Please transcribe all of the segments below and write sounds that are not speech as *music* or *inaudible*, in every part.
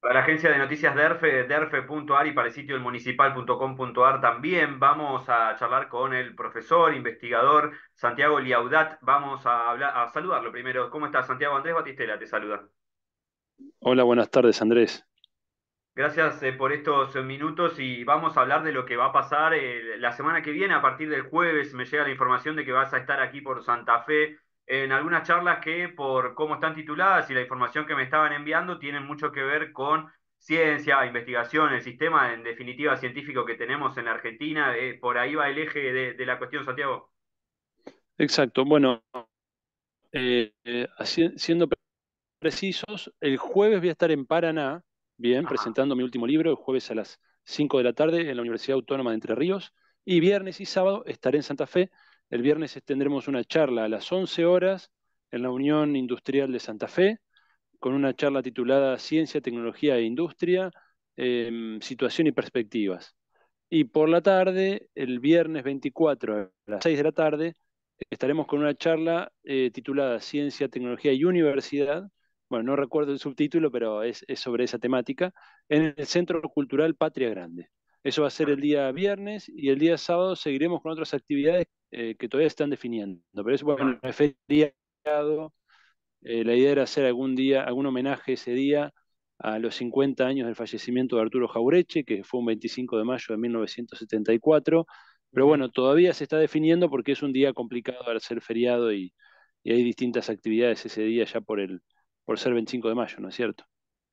Para la agencia de noticias DERFE, derfe.ar y para el sitio elmunicipal.com.ar también vamos a charlar con el profesor, investigador Santiago Liaudat. Vamos a, hablar, a saludarlo primero. ¿Cómo estás, Santiago? Andrés Batistela te saluda. Hola, buenas tardes, Andrés. Gracias eh, por estos minutos y vamos a hablar de lo que va a pasar eh, la semana que viene. A partir del jueves me llega la información de que vas a estar aquí por Santa Fe en algunas charlas que por cómo están tituladas y la información que me estaban enviando tienen mucho que ver con ciencia, investigación, el sistema en definitiva científico que tenemos en la Argentina. Eh, por ahí va el eje de, la cuestión, Santiago. Exacto. Bueno, eh, siendo precisos, el jueves voy a estar en Paraná, bien, presentando mi último libro, el jueves a las 5 de la tarde en la Universidad Autónoma de Entre Ríos, y viernes y sábado estaré en Santa Fe el viernes tendremos una charla a las 11 horas en la Unión Industrial de Santa Fe, con una charla titulada Ciencia, Tecnología e Industria, em, Situación y Perspectivas. Y por la tarde, el viernes 24 a las 6 de la tarde, estaremos con una charla eh, titulada Ciencia, Tecnología y Universidad. Bueno, no recuerdo el subtítulo, pero es, sobre esa temática, en el Centro Cultural Patria Grande. Eso va a ser el día viernes y el día sábado seguiremos con otras actividades eh, que todavía están definiendo. Pero es bueno, el feriado. Eh, la idea era hacer algún día, algún homenaje ese día a los 50 años del fallecimiento de Arturo Jaureche, que fue un 25 de mayo de 1974. Pero bueno, todavía se está definiendo porque es un día complicado al ser feriado y, hay distintas actividades ese día ya por el por ser 25 de mayo, ¿no es cierto?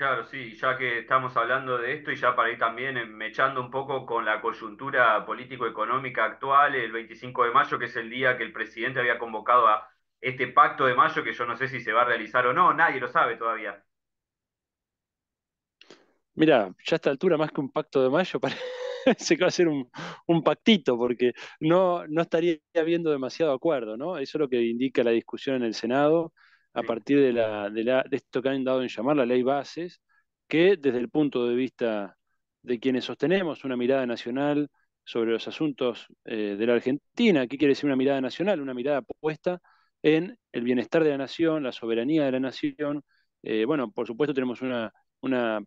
Claro, sí, ya que estamos hablando de esto y ya para ir también mechando un poco con la coyuntura político-económica actual, el 25 de mayo, que es el día que el presidente había convocado a este pacto de mayo, que yo no sé si se va a realizar o no, nadie lo sabe todavía. Mira, ya a esta altura, más que un pacto de mayo, *laughs* parece que va a ser un, un pactito, porque no, no estaría habiendo demasiado acuerdo, ¿no? Eso es lo que indica la discusión en el Senado a partir de, esto que han dado en llamar la ley bases, que desde el punto de vista de quienes sostenemos una mirada nacional sobre los asuntos eh, de la Argentina, ¿qué quiere decir una mirada nacional? Una mirada puesta en el bienestar de la nación, la soberanía de la nación. Eh, bueno, por supuesto tenemos una,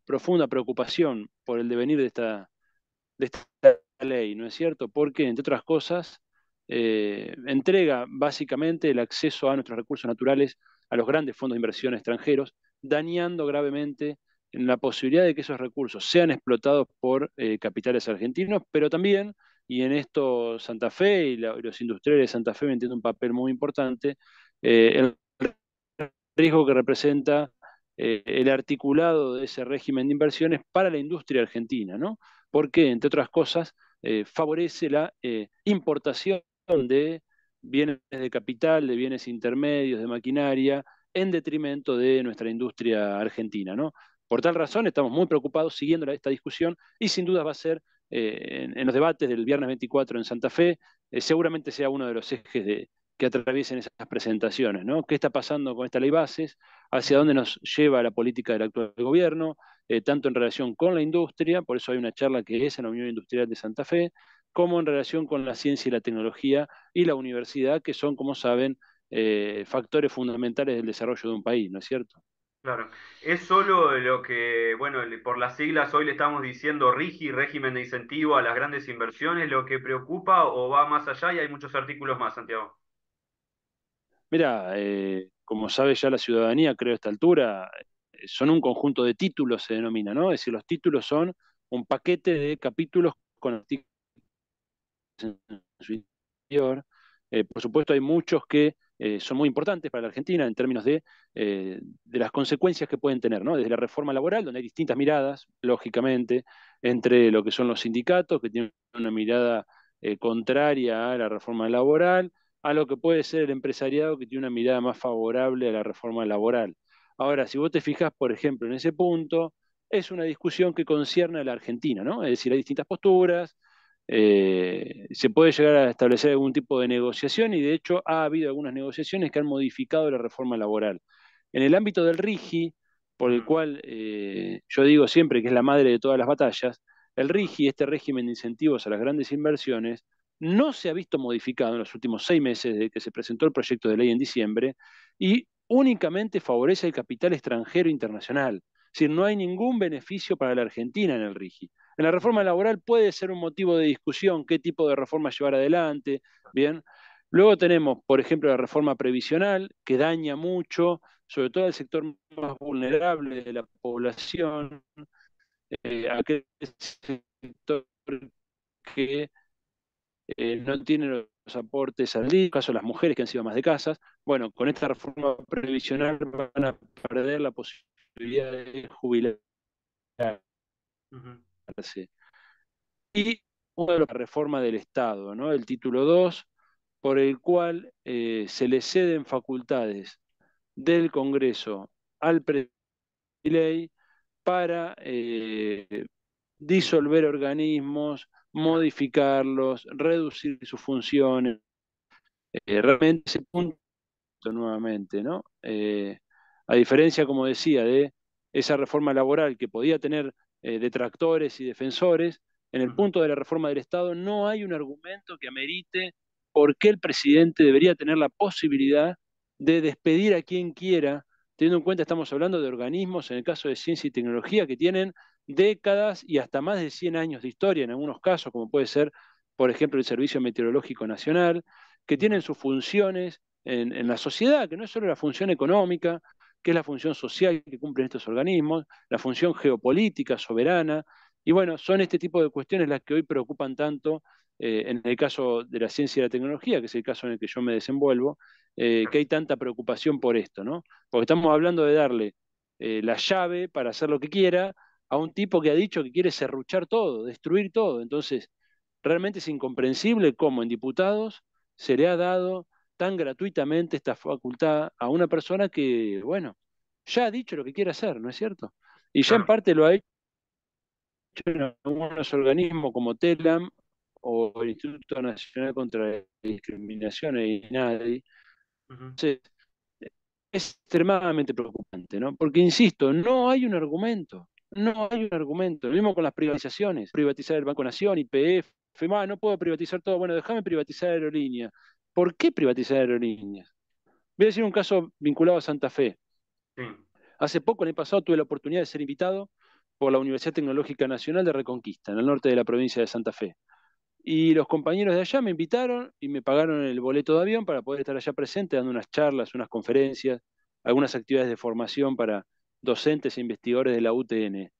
profunda preocupación por el devenir de esta ley, ¿no es cierto? Porque, entre otras cosas, eh, entrega básicamente el acceso a nuestros recursos naturales a los grandes fondos de inversión extranjeros, dañando gravemente la posibilidad de que esos recursos sean explotados por eh, capitales argentinos, pero también, y en esto Santa Fe y, los industriales de Santa Fe me entienden un papel muy importante, eh, el riesgo que representa el articulado de ese régimen de inversiones para la industria argentina, ¿no? Porque, entre otras cosas, favorece la importación de bienes de capital, de bienes intermedios, de maquinaria, en detrimento de nuestra industria argentina. Por tal razón, estamos muy preocupados siguiendo esta discusión y sin duda va a ser eh, en, los debates del viernes 24 en Santa Fe, eh, seguramente sea uno de los ejes que atraviesen esas presentaciones. ¿no? ¿Qué está pasando con esta ley bases? ¿Hacia dónde nos lleva la política del actual gobierno? Eh, tanto en relación con la industria, por eso hay una charla que es en la Unión Industrial de Santa Fe, como en relación con la ciencia y la tecnología y la universidad, que son, como saben, eh, factores fundamentales del desarrollo de un país, ¿no es cierto? Claro, es solo lo que, bueno, por las siglas hoy le estamos diciendo RIGI, régimen de incentivo a las grandes inversiones, lo que preocupa o va más allá y hay muchos artículos más, Santiago. Mira, eh, como sabe ya la ciudadanía, creo a esta altura, eh, son un conjunto de títulos, se denomina, ¿no? Es decir, los títulos son un paquete de capítulos con artículos en su interior. Eh, por supuesto, hay muchos que eh, son muy importantes para la Argentina en términos de, eh, de las consecuencias que pueden tener, ¿no? Desde la reforma laboral, donde hay distintas miradas, lógicamente, entre lo que son los sindicatos, que tienen una mirada contraria a la reforma laboral, a lo que puede ser el empresariado, que tiene una mirada más favorable a la reforma laboral. Ahora, si vos te fijas, por ejemplo, en ese punto, es una discusión que concierne a la Argentina, ¿no? Es decir, hay distintas posturas, eh, se puede llegar a establecer algún tipo de negociación y de hecho ha habido algunas negociaciones que han modificado la reforma laboral. En el ámbito del RIGI, por el mm. cual eh, yo digo siempre que es la madre de todas las batallas, el RIGI, este régimen de incentivos a las grandes inversiones, no se ha visto modificado en los últimos seis meses desde que se presentó el proyecto de ley en diciembre y únicamente favorece el capital extranjero internacional. Es decir, no hay ningún beneficio para la Argentina en el RIGI. En la reforma laboral puede ser un motivo de discusión qué tipo de reforma llevar adelante, ¿bien? Luego tenemos, por ejemplo, la reforma previsional, que daña mucho, sobre todo al sector más vulnerable de la población, eh, aquel sector que eh, no tiene los aportes al día, en caso de las mujeres que han sido más de casas. Bueno, con esta reforma previsional van a perder la posibilidad de jubilar. Y de la reforma del Estado, ¿no? el título 2, por el cual eh, se le ceden facultades del Congreso al presidente ley para eh, disolver organismos, modificarlos, reducir sus funciones. Eh, realmente ese punto nuevamente, ¿no? a diferencia, como decía, de esa reforma laboral que podía tener eh, detractores y defensores, en el punto de la reforma del Estado no hay un argumento que amerite por qué el presidente debería tener la posibilidad de despedir a quien quiera, teniendo en cuenta estamos hablando de organismos, en el caso de ciencia y tecnología, que tienen décadas y hasta más de 100 años de historia en algunos casos, como puede ser, por ejemplo, el Servicio Meteorológico Nacional, que tienen sus funciones en, en la sociedad, que no es solo la función económica, qué es la función social que cumplen estos organismos, la función geopolítica soberana. Y bueno, son este tipo de cuestiones las que hoy preocupan tanto eh, en el caso de la ciencia y la tecnología, que es el caso en el que yo me desenvuelvo, eh, que hay tanta preocupación por esto, ¿no? Porque estamos hablando de darle eh, la llave para hacer lo que quiera a un tipo que ha dicho que quiere serruchar todo, destruir todo. Entonces, realmente es incomprensible cómo en diputados se le ha dado tan gratuitamente esta facultad a una persona que, bueno, ya ha dicho lo que quiere hacer, ¿no es cierto? Y ya en parte lo ha hecho en algunos organismos como TELAM o el Instituto Nacional contra la Discriminación y e nadie. Entonces, es extremadamente preocupante, ¿no? Porque, insisto, no hay un argumento, no hay un argumento. Lo mismo con las privatizaciones, privatizar el Banco Nación, IPF, ah, no puedo privatizar todo, bueno, déjame privatizar aerolínea, ¿Por qué privatizar aerolíneas? Voy a decir un caso vinculado a Santa Fe. Hace poco, en el pasado, tuve la oportunidad de ser invitado por la Universidad Tecnológica Nacional de Reconquista, en el norte de la provincia de Santa Fe. Y los compañeros de allá me invitaron y me pagaron el boleto de avión para poder estar allá presente dando unas charlas, unas conferencias, algunas actividades de formación para docentes e investigadores de la UTN.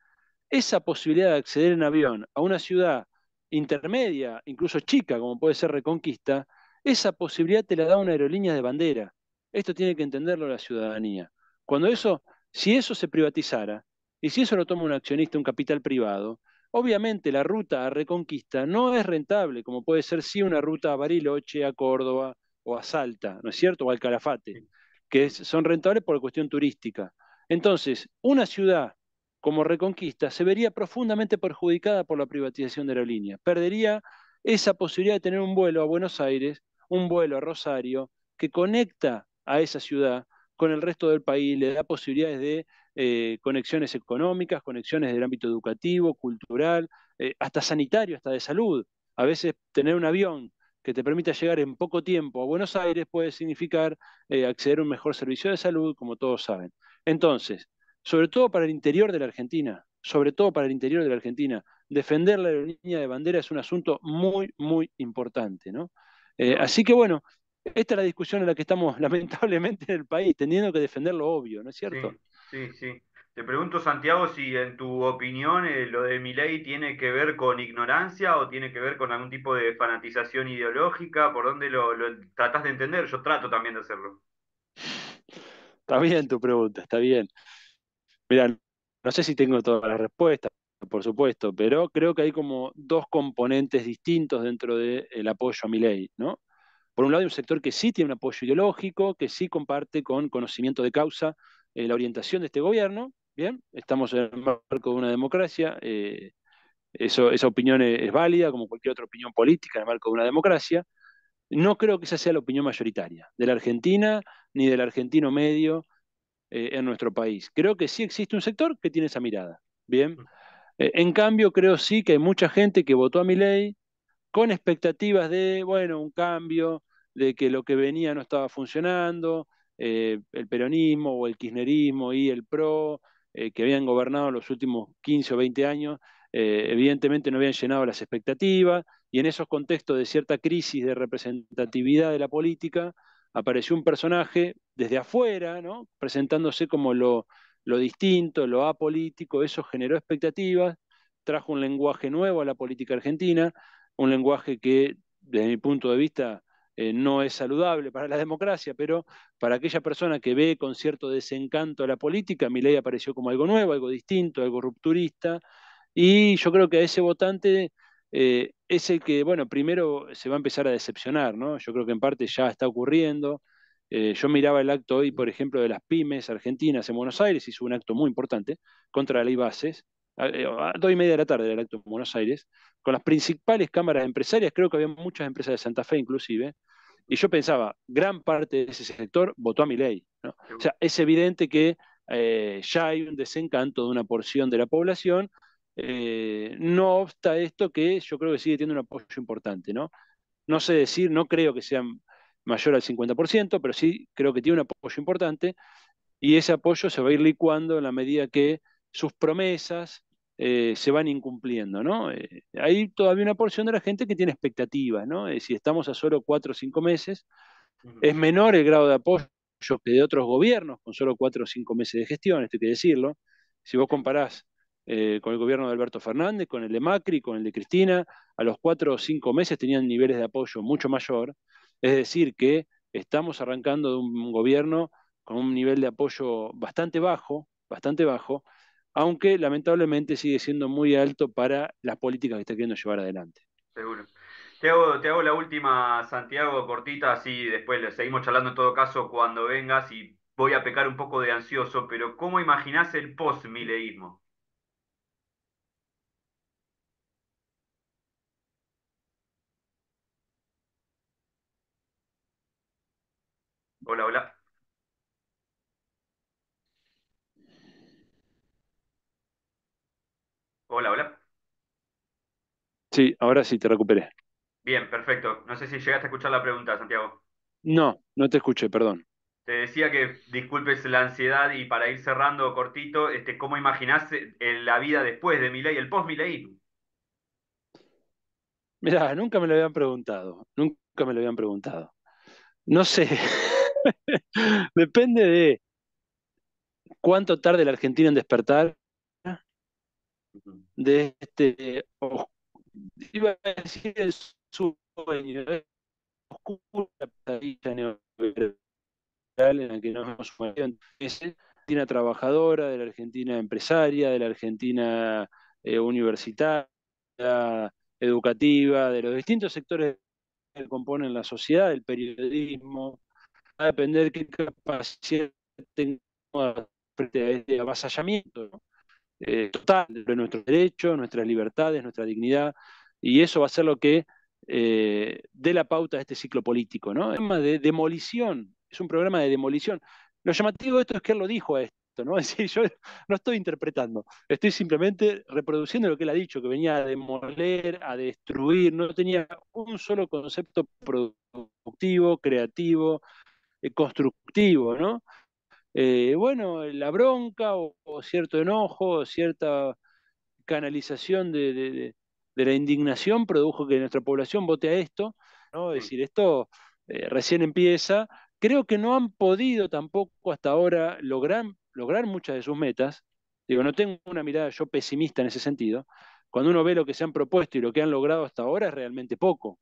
Esa posibilidad de acceder en avión a una ciudad intermedia, incluso chica, como puede ser Reconquista, esa posibilidad te la da una aerolínea de bandera. Esto tiene que entenderlo la ciudadanía. Cuando eso, si eso se privatizara, y si eso lo toma un accionista, un capital privado, obviamente la ruta a Reconquista no es rentable, como puede ser sí una ruta a Bariloche, a Córdoba o a Salta, ¿no es cierto? O al Calafate, que son rentables por cuestión turística. Entonces, una ciudad como Reconquista se vería profundamente perjudicada por la privatización de aerolíneas, Perdería esa posibilidad de tener un vuelo a Buenos Aires un vuelo a Rosario que conecta a esa ciudad con el resto del país, le da posibilidades de eh, conexiones económicas, conexiones del ámbito educativo, cultural, eh, hasta sanitario, hasta de salud. A veces tener un avión que te permita llegar en poco tiempo a Buenos Aires puede significar eh, acceder a un mejor servicio de salud, como todos saben. Entonces, sobre todo para el interior de la Argentina, sobre todo para el interior de la Argentina, defender la aerolínea de bandera es un asunto muy, muy importante, ¿no? Eh, así que bueno, esta es la discusión en la que estamos *laughs* lamentablemente en el país, teniendo que defender lo obvio, ¿no es cierto? Sí, sí. Te pregunto, Santiago, si en tu opinión eh, lo de mi ley tiene que ver con ignorancia o tiene que ver con algún tipo de fanatización ideológica, ¿por dónde lo, lo tratás de entender? Yo trato también de hacerlo. Está bien tu pregunta, está bien. Mira, no sé si tengo todas las respuestas, por supuesto, pero creo que hay como dos componentes distintos dentro del apoyo a mi ley, ¿no? Por un lado hay un sector que sí tiene un apoyo ideológico, que sí comparte con conocimiento de causa eh, la orientación de este gobierno, ¿bien? Estamos en el marco de una democracia, eh, esa opinión es, válida como cualquier otra opinión política en el marco de una democracia. No creo que esa sea la opinión mayoritaria de la Argentina ni del argentino medio eh, en nuestro país. Creo que sí existe un sector que tiene esa mirada, ¿bien? Mm. Eh, en cambio, creo sí que hay mucha gente que votó a mi ley con expectativas de, bueno, un cambio, de que lo que venía no estaba funcionando, eh, el peronismo o el kirchnerismo y el PRO, eh, que habían gobernado los últimos 15 o 20 años, evidentemente no habían llenado las expectativas, y en esos contextos de cierta crisis de representatividad de la política, apareció un personaje desde afuera, ¿no? presentándose como lo, lo distinto, lo apolítico, eso generó expectativas, trajo un lenguaje nuevo a la política argentina, un lenguaje que, desde mi punto de vista, eh, no es saludable para la democracia, pero para aquella persona que ve con cierto desencanto a la política, mi ley apareció como algo nuevo, algo distinto, algo rupturista, y yo creo que a ese votante eh, es el que, bueno, primero se va a empezar a decepcionar, ¿no? Yo creo que en parte ya está ocurriendo, eh, yo miraba el acto hoy, por ejemplo, de las pymes argentinas en Buenos Aires, hizo un acto muy importante contra la ley Bases, a, eh, dos y media de la tarde del acto en Buenos Aires, con las principales cámaras empresarias, creo que había muchas empresas de Santa Fe inclusive, y yo pensaba, gran parte de ese sector votó a mi ley. O sea, es evidente que eh, ya hay un desencanto de una porción de la población. no obsta esto que yo creo que sigue teniendo un apoyo importante, ¿no? No sé decir, no creo que sean mayor al 50%, pero sí creo que tiene un apoyo importante y ese apoyo se va a ir licuando en la medida que sus promesas eh, se van incumpliendo. ¿no? Eh, hay todavía una porción de la gente que tiene expectativas, ¿no? Eh, si estamos a solo cuatro o cinco meses, es menor el grado de apoyo que de otros gobiernos, con solo cuatro o cinco meses de gestión, esto hay que decirlo. Si vos comparás con el gobierno de Alberto Fernández, con el de Macri, con el de Cristina, a los cuatro o cinco meses tenían niveles de apoyo mucho mayor. Es decir, que estamos arrancando de un gobierno con un nivel de apoyo bastante bajo, bastante bajo, aunque lamentablemente sigue siendo muy alto para las políticas que está queriendo llevar adelante. Seguro. Te hago, la última, Santiago, cortita, así después le seguimos charlando en todo caso cuando vengas y voy a pecar un poco de ansioso, pero ¿cómo imaginás el post-mileísmo? Hola, hola. Hola, hola. Sí, ahora sí te recuperé. Bien, perfecto. No sé si llegaste a escuchar la pregunta, Santiago. No, no te escuché, perdón. Te decía que disculpes la ansiedad y para ir cerrando cortito, este, ¿cómo imaginás eh, la vida después de y el post milay Mira, nunca me lo habían preguntado, nunca me lo habían preguntado. No sé, *laughs* *laughs* Depende de cuánto tarde la Argentina en despertar de este iba a decir el en la que no es Argentina trabajadora, de la Argentina empresaria, de la Argentina eh, universitaria, educativa, de los distintos sectores que componen la sociedad, el periodismo, va a depender qué capacidad tenga frente a este avasallamiento eh, total de nuestros derechos, nuestras libertades, nuestra dignidad, y eso va a ser lo que eh, dé la pauta a este ciclo político. ¿no? Es un de demolición, es un programa de demolición. Lo llamativo de esto es que él lo dijo a esto, ¿no? *laughs* Es decir, yo no estoy interpretando, estoy simplemente reproduciendo lo que él ha dicho, que venía a demoler, a destruir, no tenía un solo concepto productivo, creativo, eh, constructivo, ¿no? Eh, bueno, eh, la bronca o, cierto enojo, cierta canalización de, la indignación produjo que nuestra población vote a esto, ¿no? Es mm. decir, esto recién empieza. Creo que no han podido tampoco hasta ahora lograr muchas de sus metas. Digo, no tengo una mirada yo pesimista en ese sentido. Cuando uno ve lo que se han propuesto y lo que han logrado hasta ahora es realmente poco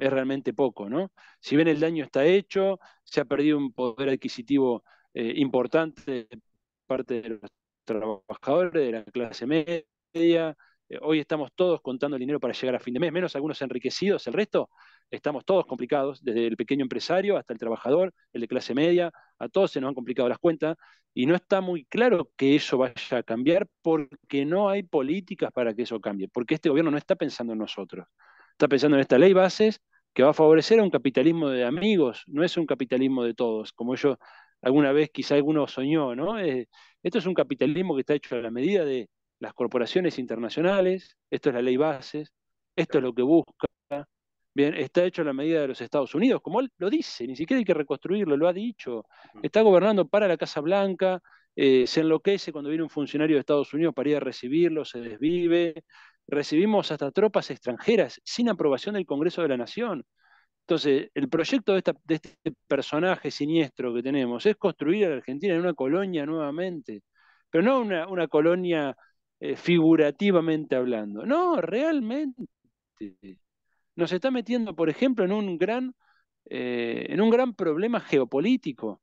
es realmente poco, ¿no? Si bien el daño está hecho, se ha perdido un poder adquisitivo eh, importante de parte de los trabajadores, de la clase media. Eh, hoy estamos todos contando el dinero para llegar a fin de mes, menos algunos enriquecidos, el resto estamos todos complicados, desde el pequeño empresario hasta el trabajador, el de clase media, a todos se nos han complicado las cuentas y no está muy claro que eso vaya a cambiar porque no hay políticas para que eso cambie, porque este gobierno no está pensando en nosotros está pensando en esta ley bases que va a favorecer a un capitalismo de amigos, no es un capitalismo de todos, como yo alguna vez quizá alguno soñó, ¿no? Eh, esto es un capitalismo que está hecho a la medida de las corporaciones internacionales, esto es la ley bases, esto es lo que busca, bien, está hecho a la medida de los Estados Unidos, como él lo dice, ni siquiera hay que reconstruirlo, lo ha dicho, está gobernando para la Casa Blanca, eh, se enloquece cuando viene un funcionario de Estados Unidos para ir a recibirlo, se desvive, recibimos hasta tropas extranjeras sin aprobación del Congreso de la Nación. Entonces, el proyecto de, este personaje siniestro que tenemos es construir a la Argentina en una colonia nuevamente, pero no una, colonia eh, figurativamente hablando, no, realmente. Nos está metiendo, por ejemplo, en un gran, eh, en un gran problema geopolítico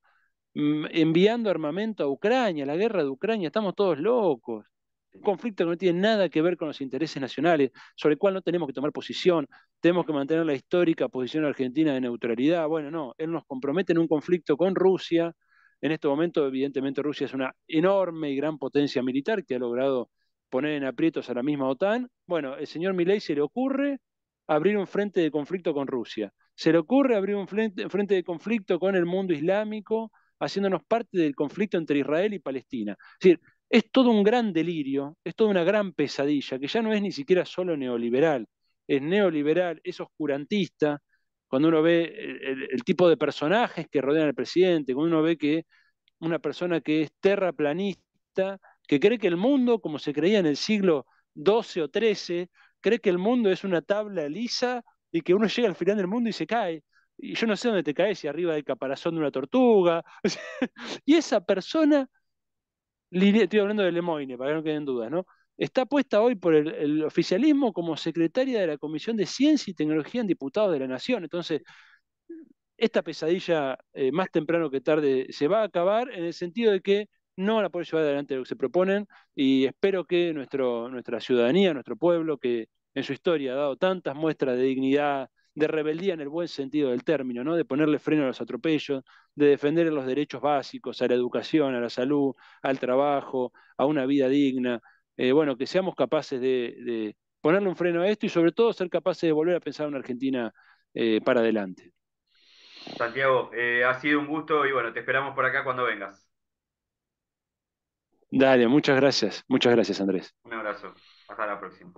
mm, enviando armamento a Ucrania, la guerra de Ucrania, estamos todos locos un conflicto que no tiene nada que ver con los intereses nacionales, sobre el cual no tenemos que tomar posición, tenemos que mantener la histórica posición argentina de neutralidad. Bueno, no, él nos compromete en un conflicto con Rusia. En este momento, evidentemente, Rusia es una enorme y gran potencia militar que ha logrado poner en aprietos a la misma OTAN. Bueno, el señor Milei se le ocurre abrir un frente de conflicto con Rusia. Se le ocurre abrir un frente de conflicto con el mundo islámico, haciéndonos parte del conflicto entre Israel y Palestina. Es decir, es todo un gran delirio, es toda una gran pesadilla, que ya no es ni siquiera solo neoliberal, es neoliberal, es oscurantista, cuando uno ve eh, el, tipo de personajes que rodean al presidente, cuando uno ve que una persona que es terraplanista, que cree que el mundo, como se creía en el siglo XII o XIII, cree que el mundo es una tabla lisa y que uno llega al final del mundo y se cae. Y yo no sé dónde te caes, si arriba del caparazón de una tortuga. *laughs* y esa persona estoy hablando de lemoine para que no queden dudas, ¿no? Está puesta hoy por el, oficialismo como secretaria de la Comisión de Ciencia y Tecnología en Diputados de la Nación. Entonces, esta pesadilla, eh, más temprano que tarde, se va a acabar en el sentido de que no la puede llevar adelante lo que se proponen y espero que nuestro, nuestra ciudadanía, nuestro pueblo, que en su historia ha dado tantas muestras de dignidad, de rebeldía en el buen sentido del término, ¿no? de ponerle freno a los atropellos, de defender los derechos básicos a la educación, a la salud, al trabajo, a una vida digna. Eh, bueno, que seamos capaces de, ponerle un freno a esto y sobre todo ser capaces de volver a pensar una Argentina eh, para adelante. Santiago, eh, ha sido un gusto y bueno, te esperamos por acá cuando vengas. Dale, muchas gracias. Muchas gracias, Andrés. Un abrazo. Hasta la próxima.